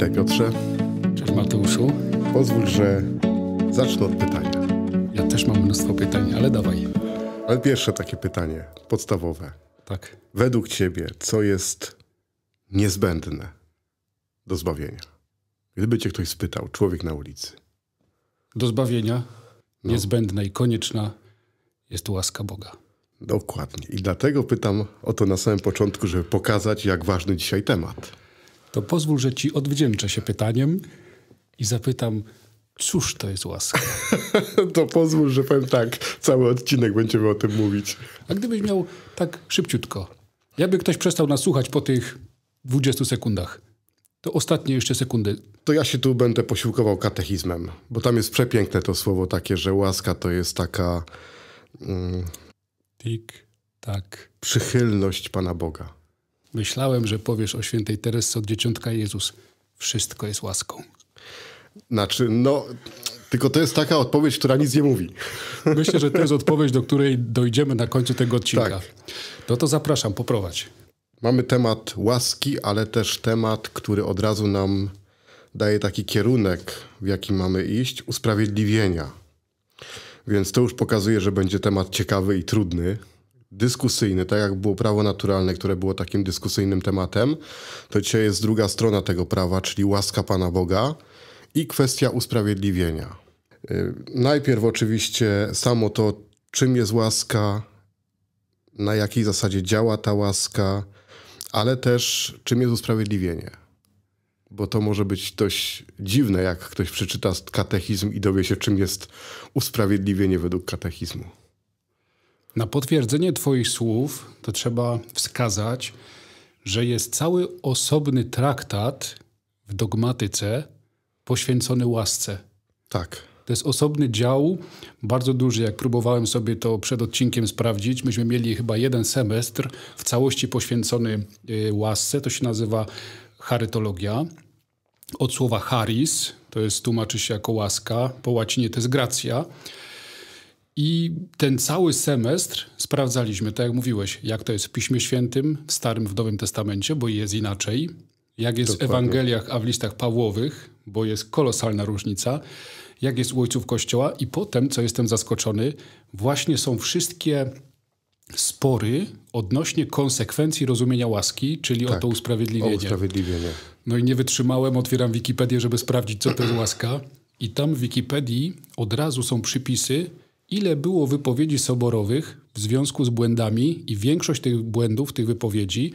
Witaj Piotrze. Cześć Mateuszu. Pozwól, że zacznę od pytania. Ja też mam mnóstwo pytań, ale dawaj. Ale pierwsze takie pytanie, podstawowe. Tak. Według ciebie, co jest niezbędne do zbawienia? Gdyby cię ktoś spytał, człowiek na ulicy. Do zbawienia no. niezbędna i konieczna jest łaska Boga. Dokładnie. I dlatego pytam o to na samym początku, żeby pokazać, jak ważny dzisiaj temat to pozwól, że ci odwdzięczę się pytaniem i zapytam, cóż to jest łaska? to pozwól, że powiem tak, cały odcinek będziemy o tym mówić. A gdybyś miał tak szybciutko, jakby ktoś przestał nas słuchać po tych 20 sekundach, to ostatnie jeszcze sekundy. To ja się tu będę posiłkował katechizmem, bo tam jest przepiękne to słowo takie, że łaska to jest taka... Mm, Tik, tak. Przychylność Pana Boga. Myślałem, że powiesz o świętej Teresce od dzieciątka Jezus. Wszystko jest łaską. Znaczy, no, tylko to jest taka odpowiedź, która nic nie mówi. Myślę, że to jest odpowiedź, do której dojdziemy na końcu tego odcinka. Tak. No to zapraszam, poprowadź. Mamy temat łaski, ale też temat, który od razu nam daje taki kierunek, w jaki mamy iść usprawiedliwienia. Więc to już pokazuje, że będzie temat ciekawy i trudny, dyskusyjny, tak jak było prawo naturalne, które było takim dyskusyjnym tematem, to dzisiaj jest druga strona tego prawa, czyli łaska Pana Boga i kwestia usprawiedliwienia. Y, najpierw oczywiście samo to, czym jest łaska, na jakiej zasadzie działa ta łaska, ale też czym jest usprawiedliwienie. Bo to może być dość dziwne, jak ktoś przeczyta katechizm i dowie się, czym jest usprawiedliwienie według katechizmu. Na potwierdzenie Twoich słów to trzeba wskazać, że jest cały osobny traktat w dogmatyce poświęcony łasce. Tak. To jest osobny dział, bardzo duży. Jak próbowałem sobie to przed odcinkiem sprawdzić, myśmy mieli chyba jeden semestr w całości poświęcony y, łasce. To się nazywa charytologia. Od słowa charis, to jest tłumaczy się jako łaska, po łacinie to jest gracja. I ten cały semestr sprawdzaliśmy, tak jak mówiłeś, jak to jest w Piśmie Świętym, w Starym, w Nowym Testamencie, bo jest inaczej, jak jest Dokładnie. w Ewangeliach, a w listach Pawłowych, bo jest kolosalna różnica, jak jest u ojców Kościoła i potem, co jestem zaskoczony, właśnie są wszystkie spory odnośnie konsekwencji rozumienia łaski, czyli tak, o to usprawiedliwienie. O usprawiedliwienie. No i nie wytrzymałem, otwieram Wikipedię, żeby sprawdzić, co to jest łaska. I tam w Wikipedii od razu są przypisy, ile było wypowiedzi soborowych w związku z błędami i większość tych błędów, tych wypowiedzi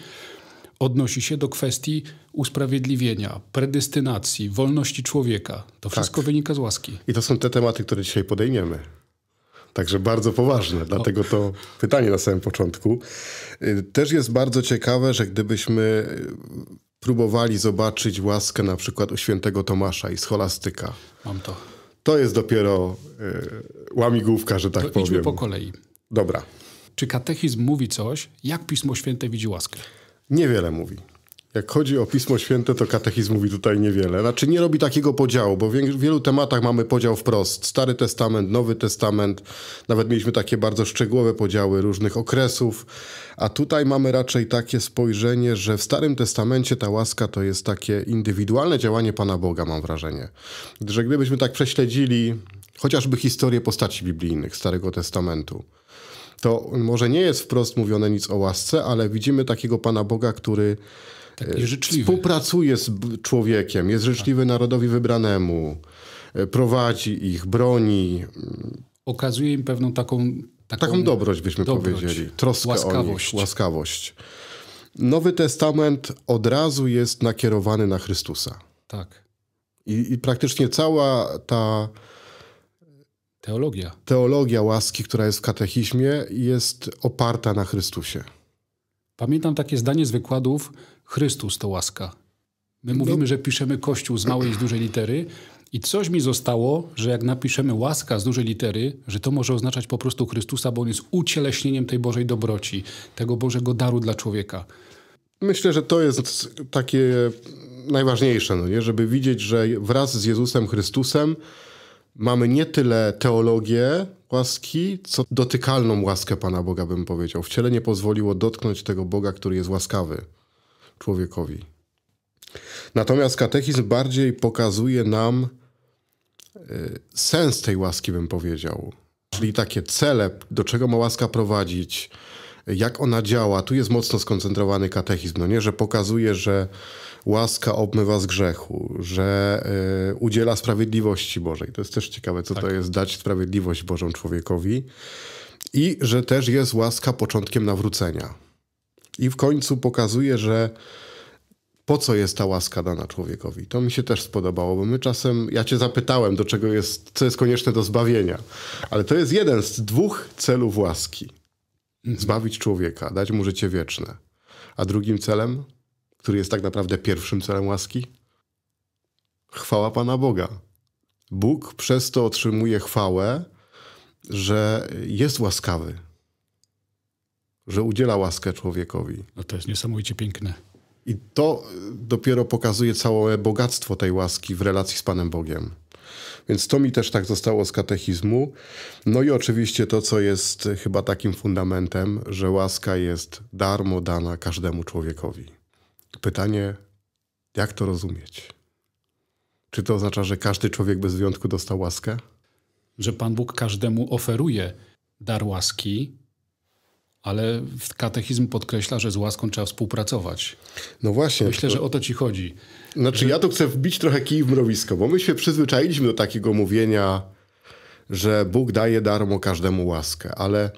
odnosi się do kwestii usprawiedliwienia, predestynacji, wolności człowieka. To tak. wszystko tak. wynika z łaski. I to są te tematy, które dzisiaj podejmiemy. Także bardzo poważne, dlatego to pytanie na samym początku. Y, też jest bardzo ciekawe, że gdybyśmy y, próbowali zobaczyć łaskę na przykład u świętego Tomasza i scholastyka. Mam to to jest dopiero y, łamigłówka, że tak to powiem. Idźmy po kolei. Dobra. Czy katechizm mówi coś, jak Pismo Święte widzi łaskę? Niewiele mówi jak chodzi o Pismo Święte, to katechizm mówi tutaj niewiele. Znaczy nie robi takiego podziału, bo w wielu tematach mamy podział wprost. Stary Testament, Nowy Testament, nawet mieliśmy takie bardzo szczegółowe podziały różnych okresów, a tutaj mamy raczej takie spojrzenie, że w Starym Testamencie ta łaska to jest takie indywidualne działanie Pana Boga, mam wrażenie. Że gdybyśmy tak prześledzili chociażby historię postaci biblijnych Starego Testamentu, to może nie jest wprost mówione nic o łasce, ale widzimy takiego Pana Boga, który tak, e, życzliwy. Współpracuje z człowiekiem, jest życzliwy tak. narodowi wybranemu, e, prowadzi ich, broni. Okazuje im pewną taką... Taką, taką dobroć byśmy dobroć, powiedzieli. Troskę łaskawość. o nich, łaskawość. Nowy Testament od razu jest nakierowany na Chrystusa. Tak. I, I, praktycznie cała ta teologia. teologia łaski, która jest w katechizmie, jest oparta na Chrystusie. Pamiętam takie zdanie z wykładów Chrystus to łaska. My no. mówimy, że piszemy Kościół z małej i z dużej litery i coś mi zostało, że jak napiszemy łaska z dużej litery, że to może oznaczać po prostu Chrystusa, bo on jest ucieleśnieniem tej Bożej dobroci, tego Bożego daru dla człowieka. Myślę, że to jest takie najważniejsze, no nie? żeby widzieć, że wraz z Jezusem Chrystusem mamy nie tyle teologię łaski, co dotykalną łaskę Pana Boga, bym powiedział. W ciele nie pozwoliło dotknąć tego Boga, który jest łaskawy człowiekowi. Natomiast katechizm bardziej pokazuje nam e, sens tej łaski, bym powiedział. Czyli takie cele, do czego ma łaska prowadzić, jak ona działa. Tu jest mocno skoncentrowany katechizm, no nie? że pokazuje, że łaska obmywa z grzechu, że y, udziela sprawiedliwości Bożej. To jest też ciekawe, co tak. to jest dać sprawiedliwość Bożą człowiekowi. I że też jest łaska początkiem nawrócenia. I w końcu pokazuje, że po co jest ta łaska dana człowiekowi. To mi się też spodobało, bo my czasem, ja cię zapytałem, do czego jest, co jest konieczne do zbawienia, ale to jest jeden z dwóch celów łaski. Zbawić człowieka, dać mu życie wieczne. A drugim celem, który jest tak naprawdę pierwszym celem łaski? Chwała Pana Boga. Bóg przez to otrzymuje chwałę, że jest łaskawy, że udziela łaskę człowiekowi. No to jest niesamowicie piękne. I to e, dopiero pokazuje całe bogactwo tej łaski w relacji z Panem Bogiem. Więc to mi też tak zostało z katechizmu. No i oczywiście to, co jest e, chyba takim fundamentem, że łaska jest darmo dana każdemu człowiekowi. Pytanie, jak to rozumieć? Czy to oznacza, że każdy człowiek bez wyjątku dostał łaskę? Że Pan Bóg każdemu oferuje dar łaski, ale katechizm podkreśla, że z łaską trzeba współpracować. No właśnie. Myślę, to... że o to ci chodzi. Znaczy, że... ja tu chcę wbić trochę kij w mrowisko, bo my się przyzwyczailiśmy do takiego mówienia, że Bóg daje darmo każdemu łaskę, ale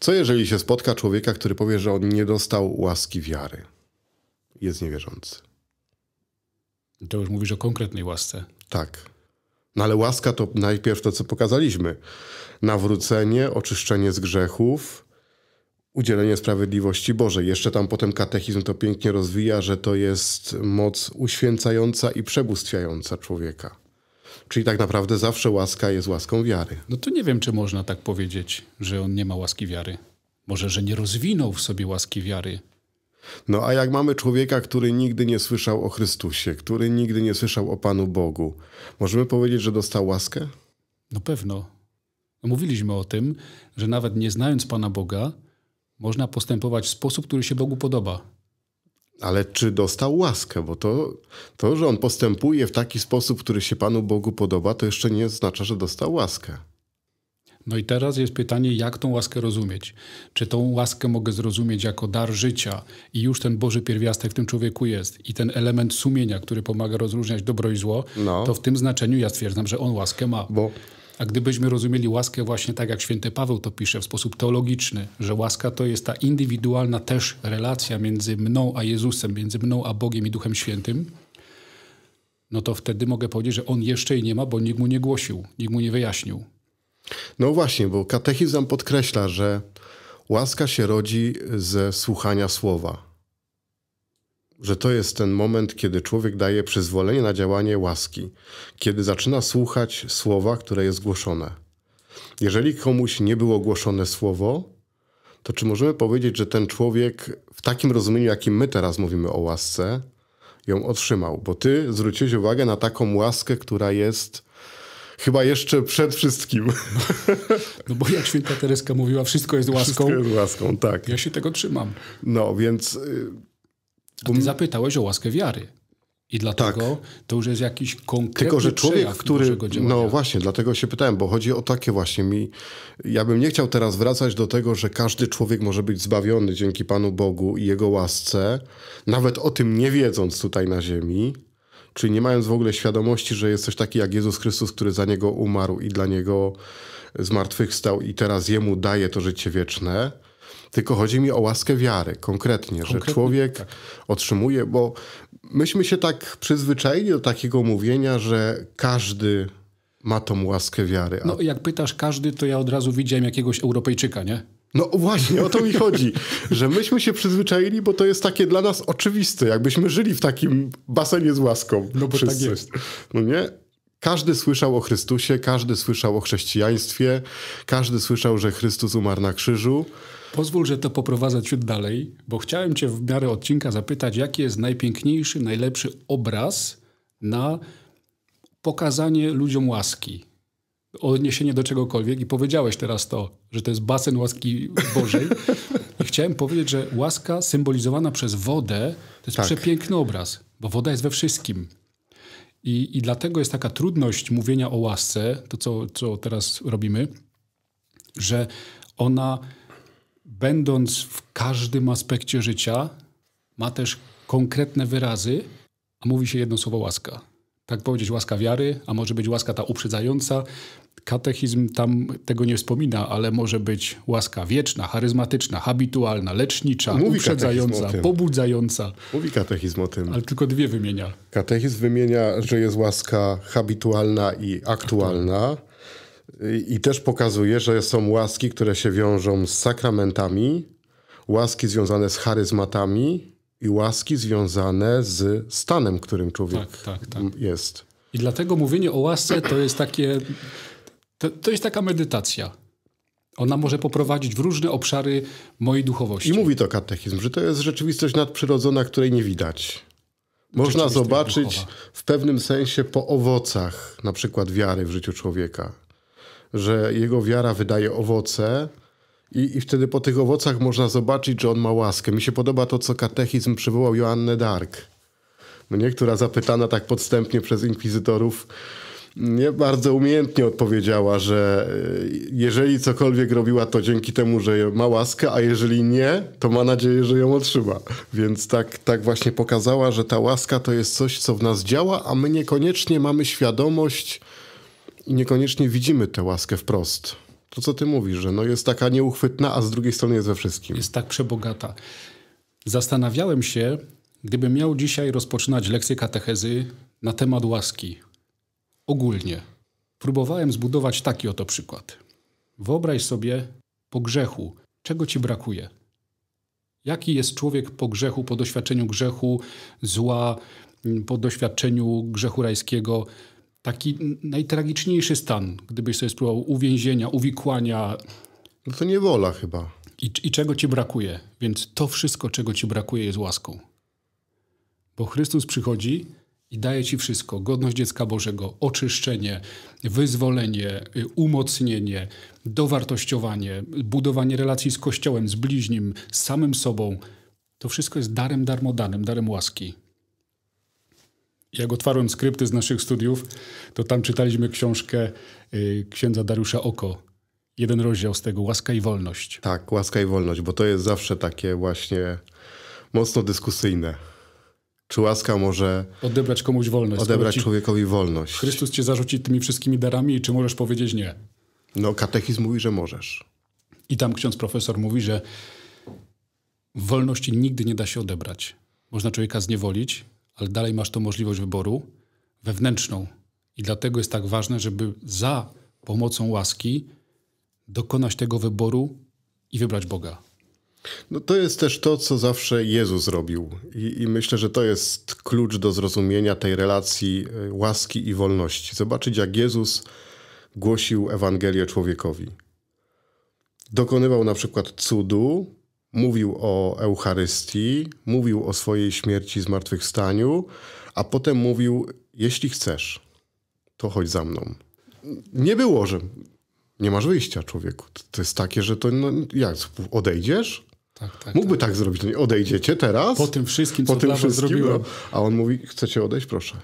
co jeżeli się spotka człowieka, który powie, że on nie dostał łaski wiary? Jest niewierzący. To już mówisz o konkretnej łasce. Tak. No ale łaska to najpierw to, co pokazaliśmy. Nawrócenie, oczyszczenie z grzechów, udzielenie sprawiedliwości Bożej. Jeszcze tam potem katechizm to pięknie rozwija, że to jest moc uświęcająca i przebóstwiająca człowieka. Czyli tak naprawdę zawsze łaska jest łaską wiary. No to nie wiem, czy można tak powiedzieć, że on nie ma łaski wiary. Może, że nie rozwinął w sobie łaski wiary. No a jak mamy człowieka, który nigdy nie słyszał o Chrystusie, który nigdy nie słyszał o Panu Bogu, możemy powiedzieć, że dostał łaskę? No pewno. Mówiliśmy o tym, że nawet nie znając Pana Boga, można postępować w sposób, który się Bogu podoba. Ale czy dostał łaskę? Bo to, to, że on postępuje w taki sposób, który się Panu Bogu podoba, to jeszcze nie oznacza, że dostał łaskę. No i teraz jest pytanie, jak tą łaskę rozumieć? Czy tą łaskę mogę zrozumieć jako dar życia i już ten Boży pierwiastek w tym człowieku jest i ten element sumienia, który pomaga rozróżniać dobro i zło, no. to w tym znaczeniu ja stwierdzam, że on łaskę ma. Bo a gdybyśmy rozumieli łaskę właśnie tak, jak święty Paweł to pisze w sposób teologiczny, że łaska to jest ta indywidualna też relacja między mną a Jezusem, między mną a Bogiem i Duchem Świętym, no to wtedy mogę powiedzieć, że on jeszcze jej nie ma, bo nikt mu nie głosił, nikt mu nie wyjaśnił. No właśnie, bo katechizm podkreśla, że łaska się rodzi ze słuchania słowa że to jest ten moment, kiedy człowiek daje przyzwolenie na działanie łaski, kiedy zaczyna słuchać słowa, które jest głoszone. Jeżeli komuś nie było głoszone słowo, to czy możemy powiedzieć, że ten człowiek w takim rozumieniu, jakim my teraz mówimy o łasce, ją otrzymał? Bo ty zwróciłeś uwagę na taką łaskę, która jest chyba jeszcze przed wszystkim. No bo jak święta Tereska mówiła, wszystko jest łaską. Wszystko jest łaską, tak. Ja się tego trzymam. No, więc y, a ty zapytałeś o łaskę wiary. I dlatego tak. to już jest jakiś konkretny Tylko, że człowiek, który. No właśnie, dlatego się pytałem, bo chodzi o takie właśnie mi. Ja bym nie chciał teraz wracać do tego, że każdy człowiek może być zbawiony dzięki Panu Bogu i Jego łasce, nawet o tym nie wiedząc tutaj na Ziemi, czyli nie mając w ogóle świadomości, że jest coś taki jak Jezus Chrystus, który za Niego umarł i dla Niego zmartwychwstał i teraz Jemu daje to życie wieczne tylko chodzi mi o łaskę wiary konkretnie, konkretnie że człowiek tak. otrzymuje, bo myśmy się tak przyzwyczaili do takiego mówienia, że każdy ma tą łaskę wiary. A... No jak pytasz każdy, to ja od razu widziałem jakiegoś Europejczyka, nie? No właśnie, o to mi chodzi, że myśmy się przyzwyczaili, bo to jest takie dla nas oczywiste, jakbyśmy żyli w takim basenie z łaską. No bo tak wszyscy. tak jest. No nie? Każdy słyszał o Chrystusie, każdy słyszał o chrześcijaństwie, każdy słyszał, że Chrystus umarł na krzyżu. Pozwól, że to poprowadzę ciut dalej, bo chciałem Cię w miarę odcinka zapytać, jaki jest najpiękniejszy, najlepszy obraz na pokazanie ludziom łaski, odniesienie do czegokolwiek. I powiedziałeś teraz to, że to jest basen łaski Bożej. I chciałem powiedzieć, że łaska symbolizowana przez wodę to jest tak. przepiękny obraz, bo woda jest we wszystkim. I, I dlatego jest taka trudność mówienia o łasce, to co, co teraz robimy, że ona, będąc w każdym aspekcie życia, ma też konkretne wyrazy, a mówi się jedno słowo łaska. Tak powiedzieć łaska wiary, a może być łaska ta uprzedzająca, Katechizm tam tego nie wspomina, ale może być łaska wieczna, charyzmatyczna, habitualna, lecznicza, Mówi uprzedzająca, pobudzająca. Mówi katechizm o tym. Ale tylko dwie wymienia. Katechizm wymienia, że jest łaska habitualna i aktualna. I też pokazuje, że są łaski, które się wiążą z sakramentami, łaski związane z charyzmatami i łaski związane z stanem, którym człowiek tak, tak, tak. jest. I dlatego mówienie o łasce to jest takie to, to jest taka medytacja. Ona może poprowadzić w różne obszary mojej duchowości. I mówi to katechizm, że to jest rzeczywistość nadprzyrodzona, której nie widać. Można zobaczyć duchowa. w pewnym sensie po owocach, na przykład wiary w życiu człowieka, że jego wiara wydaje owoce. I, I wtedy po tych owocach można zobaczyć, że on ma łaskę. Mi się podoba to, co katechizm przywołał Joannę Dark, mnie, no, która zapytana tak podstępnie przez inkwizytorów, nie bardzo umiejętnie odpowiedziała, że y, jeżeli cokolwiek robiła, to dzięki temu, że ma łaskę, a jeżeli nie, to ma nadzieję, że ją otrzyma. Więc tak, tak właśnie pokazała, że ta łaska to jest coś, co w nas działa, a my niekoniecznie mamy świadomość i niekoniecznie widzimy tę łaskę wprost. To, co ty mówisz, że no jest taka nieuchwytna, a z drugiej strony jest we wszystkim. Jest tak przebogata. Zastanawiałem się, gdybym miał dzisiaj rozpoczynać lekcję katechezy na temat łaski ogólnie. Próbowałem zbudować taki oto przykład. Wyobraź sobie po grzechu, czego ci brakuje. Jaki jest człowiek po grzechu, po doświadczeniu grzechu, zła, mm, po doświadczeniu grzechu rajskiego? Taki najtragiczniejszy stan, gdybyś sobie spróbował uwięzienia, uwikłania. No to niewola chyba. I, I czego ci brakuje? Więc to wszystko, czego ci brakuje, jest łaską. Bo Chrystus przychodzi i daje Ci wszystko: godność dziecka Bożego, oczyszczenie, wyzwolenie, y, umocnienie, dowartościowanie, budowanie relacji z Kościołem, z bliźnim, z samym sobą. To wszystko jest darem darmodanym, darem łaski. Jak otwarłem skrypty z naszych studiów, to tam czytaliśmy książkę y, księdza Dariusza Oko. Jeden rozdział z tego, łaska i wolność. Tak, łaska i wolność, bo to jest zawsze takie właśnie mocno dyskusyjne czy łaska może odebrać komuś wolność? Odebrać ci... człowiekowi wolność. Chrystus cię zarzuci tymi wszystkimi darami, czy możesz powiedzieć nie? No, katechizm mówi, że możesz. I tam ksiądz profesor mówi, że wolności nigdy nie da się odebrać. Można człowieka zniewolić, ale dalej masz tą możliwość wyboru wewnętrzną. I dlatego jest tak ważne, żeby za pomocą łaski dokonać tego wyboru i wybrać Boga. No to jest też to, co zawsze Jezus robił. I, I, myślę, że to jest klucz do zrozumienia tej relacji e, łaski i wolności. Zobaczyć, jak Jezus głosił Ewangelię człowiekowi. Dokonywał na przykład cudu, mówił o Eucharystii, mówił o swojej śmierci zmartwychwstaniu, a potem mówił: Jeśli chcesz, to chodź za mną. Nie było, że nie masz wyjścia, człowieku. To jest takie, że to no, jak odejdziesz? tak, tak, Mógłby tak, tak zrobić. No odejdziecie teraz. Po tym wszystkim, po co tym wszystkim, no. zrobiłem. A on mówi, chcecie odejść? Proszę.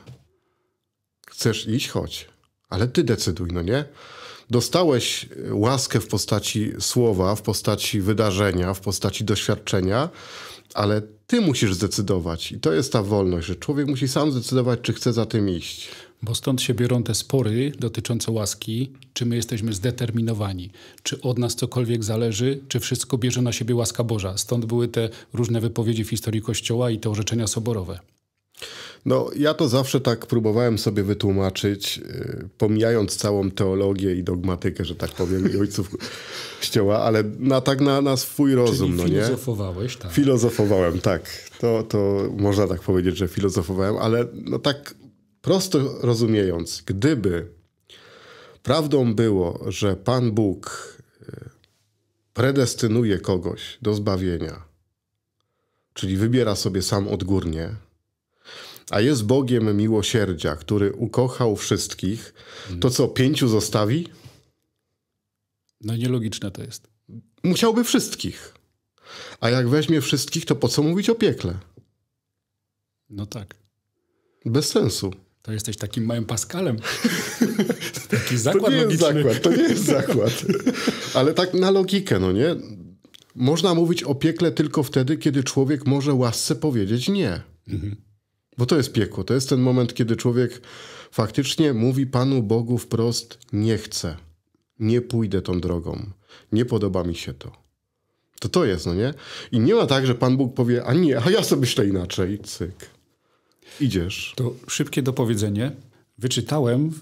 Chcesz iść? Chodź. Ale ty decyduj, no nie? Dostałeś e, łaskę w postaci słowa, w postaci wydarzenia, w postaci doświadczenia, ale ty musisz zdecydować. I to jest ta wolność, że człowiek musi sam zdecydować, czy chce za tym iść. Bo stąd się biorą te spory dotyczące łaski, czy my jesteśmy zdeterminowani, czy od nas cokolwiek zależy, czy wszystko bierze na siebie łaska Boża. Stąd były te różne wypowiedzi w historii Kościoła i te orzeczenia soborowe. No, ja to zawsze tak próbowałem sobie wytłumaczyć, y, pomijając całą teologię i dogmatykę, że tak powiem, i ojców kościoła, ale na, tak na, na swój rozum, Czyli no Filozofowałeś, tak. Filozofowałem, tak. To, to można tak powiedzieć, że filozofowałem, ale no tak Prosto rozumiejąc, gdyby prawdą było, że Pan Bóg e, predestynuje kogoś do zbawienia, czyli wybiera sobie sam odgórnie, a jest Bogiem miłosierdzia, który ukochał wszystkich, to co, pięciu zostawi? No nielogiczne to jest. Musiałby wszystkich. A jak weźmie wszystkich, to po co mówić o piekle? No tak. Bez sensu. To jesteś takim małym Paskalem. Taki zakład to nie jest zakład, to nie jest zakład. Ale tak na logikę, no nie? Można mówić o piekle tylko wtedy, kiedy człowiek może łasce powiedzieć nie. Mhm. Bo to jest piekło. To jest ten moment, kiedy człowiek faktycznie mówi Panu Bogu wprost: Nie chcę, nie pójdę tą drogą, nie podoba mi się to. To to jest, no nie? I nie ma tak, że Pan Bóg powie: A nie, a ja sobie myślę inaczej. Cyk idziesz. To szybkie dopowiedzenie. Wyczytałem,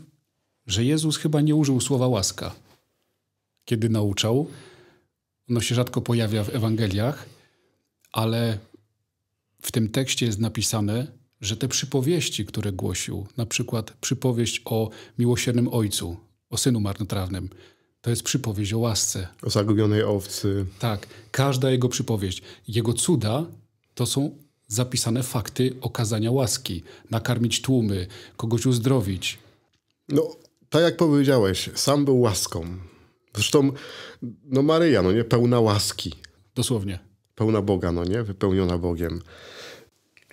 że Jezus chyba nie użył słowa łaska, kiedy nauczał. Ono się rzadko pojawia w Ewangeliach, ale w tym tekście jest napisane, że te przypowieści, które głosił, na przykład przypowieść o miłosiernym ojcu, o synu marnotrawnym, to jest przypowieść o łasce. O zagubionej owcy. Tak, każda jego przypowieść. Jego cuda to są zapisane fakty okazania łaski, nakarmić tłumy, kogoś uzdrowić. No, tak jak powiedziałeś, sam był łaską. Zresztą, no Maryja, no nie, pełna łaski. Dosłownie. Pełna Boga, no nie, wypełniona Bogiem.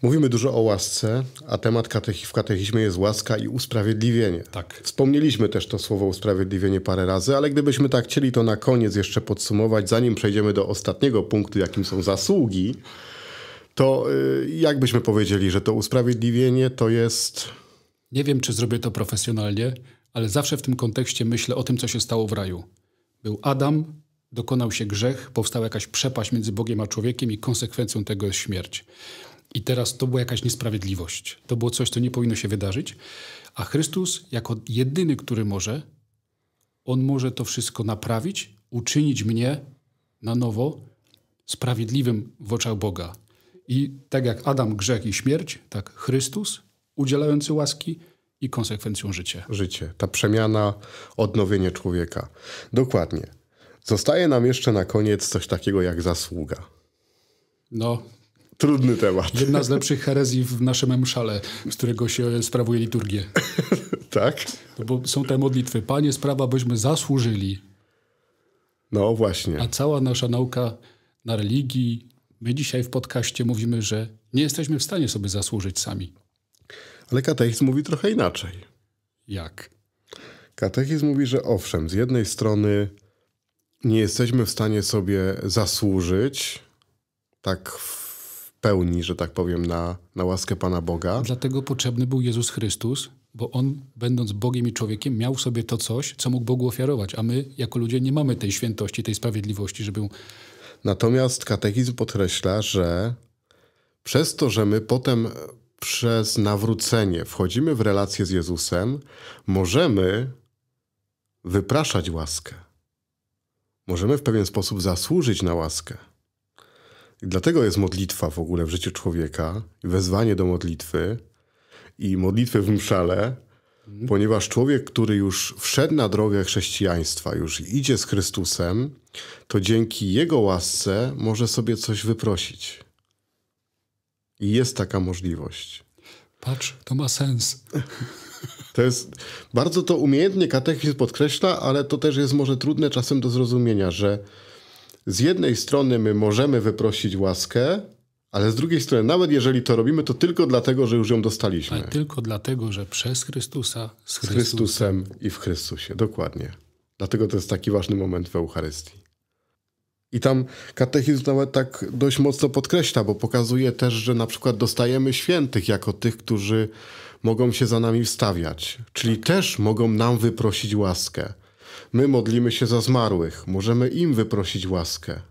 Mówimy dużo o łasce, a temat katech w katechizmie jest łaska i usprawiedliwienie. Tak. Wspomnieliśmy też to słowo usprawiedliwienie parę razy, ale gdybyśmy tak chcieli to na koniec jeszcze podsumować, zanim przejdziemy do ostatniego punktu, jakim są zasługi, to y, jakbyśmy powiedzieli, że to usprawiedliwienie to jest. Nie wiem, czy zrobię to profesjonalnie, ale zawsze w tym kontekście myślę o tym, co się stało w raju. Był Adam, dokonał się grzech, powstała jakaś przepaść między Bogiem a człowiekiem i konsekwencją tego jest śmierć. I teraz to była jakaś niesprawiedliwość. To było coś, co nie powinno się wydarzyć. A Chrystus, jako jedyny, który może, on może to wszystko naprawić, uczynić mnie na nowo sprawiedliwym w oczach Boga. I tak jak Adam grzech i śmierć, tak Chrystus udzielający łaski i konsekwencją życie. Życie, ta przemiana, odnowienie człowieka. Dokładnie. Zostaje nam jeszcze na koniec coś takiego jak zasługa. No, trudny temat. Jedna z lepszych herezji w naszym mszale, z którego się sprawuje liturgię. tak? No bo są te modlitwy. Panie, sprawa, byśmy zasłużyli. No właśnie. A cała nasza nauka na religii, My dzisiaj w podcaście mówimy, że nie jesteśmy w stanie sobie zasłużyć sami. Ale katechizm mówi trochę inaczej. Jak? Katechizm mówi, że owszem, z jednej strony nie jesteśmy w stanie sobie zasłużyć tak w pełni, że tak powiem, na, na łaskę Pana Boga. Dlatego potrzebny był Jezus Chrystus, bo On, będąc Bogiem i człowiekiem, miał sobie to coś, co mógł Bogu ofiarować, a my, jako ludzie, nie mamy tej świętości, tej sprawiedliwości, żeby Natomiast katechizm podkreśla, że przez to, że my potem przez nawrócenie wchodzimy w relację z Jezusem, możemy wypraszać łaskę. Możemy w pewien sposób zasłużyć na łaskę. I dlatego jest modlitwa w ogóle w życiu człowieka, wezwanie do modlitwy i modlitwy w mszale, Ponieważ człowiek, który już wszedł na drogę chrześcijaństwa, już idzie z Chrystusem, to dzięki Jego łasce może sobie coś wyprosić. I jest taka możliwość. Patrz, to ma sens. To jest bardzo to umiejętnie katechizm podkreśla, ale to też jest może trudne czasem do zrozumienia, że z jednej strony my możemy wyprosić łaskę, ale z drugiej strony, nawet jeżeli to robimy, to tylko dlatego, że już ją dostaliśmy. Ale tylko dlatego, że przez Chrystusa, z, Chrystusem. z Chrystusem i w Chrystusie. Dokładnie. Dlatego to jest taki ważny moment w Eucharystii. I tam katechizm nawet tak dość mocno podkreśla, bo pokazuje też, że na przykład dostajemy świętych jako tych, którzy mogą się za nami wstawiać, czyli tak. też mogą nam wyprosić łaskę. My modlimy się za zmarłych, możemy im wyprosić łaskę.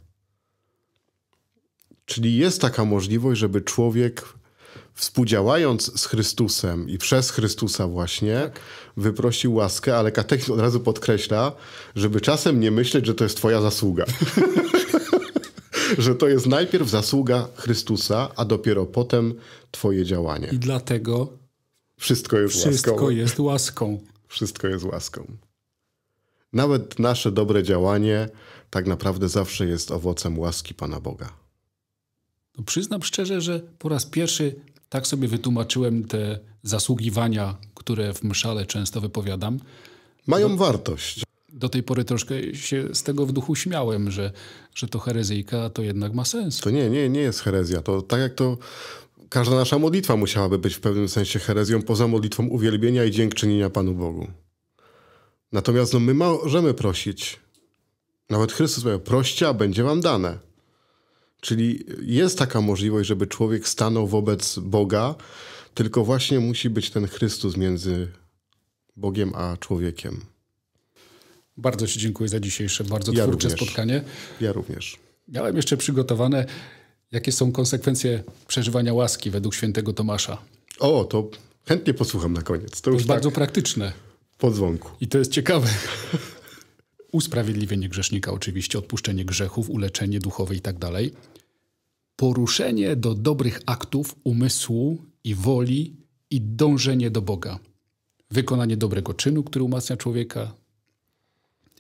Czyli jest taka możliwość, żeby człowiek współdziałając z Chrystusem i przez Chrystusa właśnie, tak. wyprosił łaskę, ale katechizm od razu podkreśla, żeby czasem nie myśleć, że to jest twoja zasługa. że to jest najpierw zasługa Chrystusa, a dopiero potem twoje działanie. I dlatego wszystko jest wszystko łaską. Jest łaską. Wszystko jest łaską. Nawet nasze dobre działanie tak naprawdę zawsze jest owocem łaski Pana Boga. No przyznam szczerze, że po raz pierwszy tak sobie wytłumaczyłem te zasługiwania, które w mszale często wypowiadam. Mają do, wartość. Do tej pory troszkę się z tego w duchu śmiałem, że, że to herezyjka to jednak ma sens. To nie, nie, nie jest herezja. To tak jak to każda nasza modlitwa musiałaby być w pewnym sensie herezją poza modlitwą uwielbienia i dziękczynienia Panu Bogu. Natomiast no, my możemy prosić. Nawet Chrystus powiedział, proście, a będzie wam dane. Czyli jest taka możliwość, żeby człowiek stanął wobec Boga, tylko właśnie musi być ten Chrystus między Bogiem a człowiekiem. Bardzo Ci dziękuję za dzisiejsze bardzo ja twórcze również. spotkanie. Ja również. Miałem jeszcze przygotowane, jakie są konsekwencje przeżywania łaski według świętego Tomasza. O, to chętnie posłucham na koniec. To, to już jest tak bardzo praktyczne. Po dzwonku. I to jest ciekawe. usprawiedliwienie grzesznika oczywiście, odpuszczenie grzechów, uleczenie duchowe i tak dalej. Poruszenie do dobrych aktów umysłu i woli i dążenie do Boga. Wykonanie dobrego czynu, który umacnia człowieka,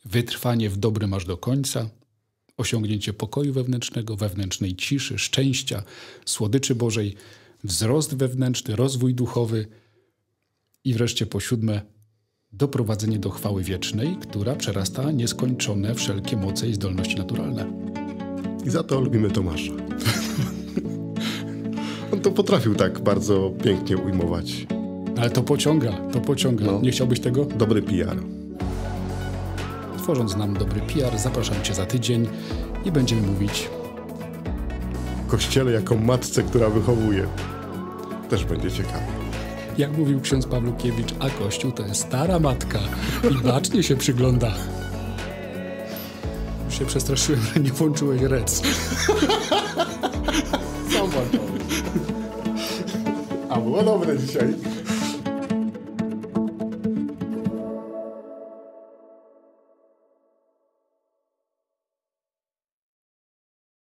wytrwanie w dobrym aż do końca, osiągnięcie pokoju wewnętrznego, wewnętrznej ciszy, szczęścia, słodyczy Bożej, wzrost wewnętrzny, rozwój duchowy i wreszcie po siódme doprowadzenie do chwały wiecznej, która przerasta nieskończone wszelkie moce i zdolności naturalne. I za to lubimy Tomasza. On to potrafił tak bardzo pięknie ujmować. Ale to pociąga, to pociąga. No. Nie chciałbyś tego? Dobry PR. Tworząc nam dobry PR, zapraszam Cię za tydzień i będziemy mówić kościele jako matce, która wychowuje. Też będzie ciekawe. Jak mówił ksiądz Pawlukiewicz, a Kościół to jest stara matka i bacznie się przygląda. Już się przestraszyłem, że nie włączyłeś rec. Są A było dobre dzisiaj.